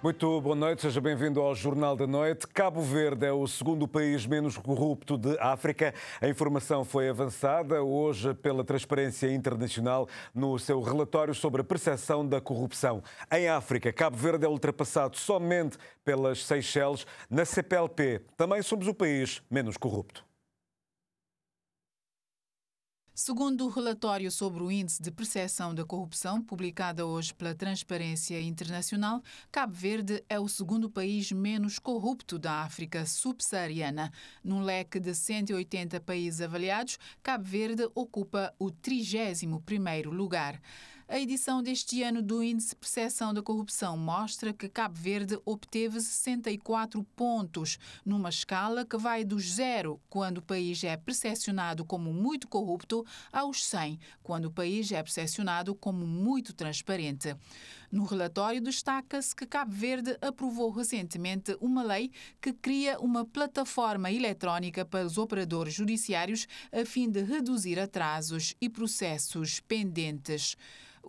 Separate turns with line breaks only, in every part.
Muito boa noite, seja bem-vindo ao Jornal da Noite. Cabo Verde é o segundo país menos corrupto de África. A informação foi avançada hoje pela Transparência Internacional no seu relatório sobre a percepção da corrupção. Em África, Cabo Verde é ultrapassado somente pelas Seychelles. Na CPLP, também somos o país menos corrupto.
Segundo o relatório sobre o Índice de Perceção da Corrupção, publicado hoje pela Transparência Internacional, Cabo Verde é o segundo país menos corrupto da África subsaariana. Num leque de 180 países avaliados, Cabo Verde ocupa o 31º lugar. A edição deste ano do Índice Percepção da Corrupção mostra que Cabo Verde obteve 64 pontos, numa escala que vai do zero, quando o país é percepcionado como muito corrupto, aos 100, quando o país é percepcionado como muito transparente. No relatório destaca-se que Cabo Verde aprovou recentemente uma lei que cria uma plataforma eletrónica para os operadores judiciários a fim de reduzir atrasos e processos pendentes.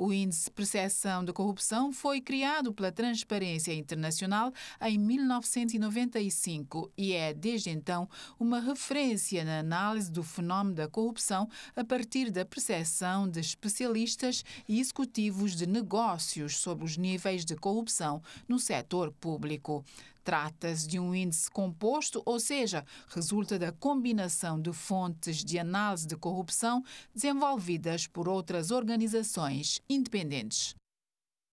O Índice de Perceção da Corrupção foi criado pela Transparência Internacional em 1995 e é, desde então, uma referência na análise do fenómeno da corrupção a partir da percepção de especialistas e executivos de negócios sobre os níveis de corrupção no setor público. Trata-se de um índice composto, ou seja, resulta da combinação de fontes de análise de corrupção desenvolvidas por outras organizações independentes.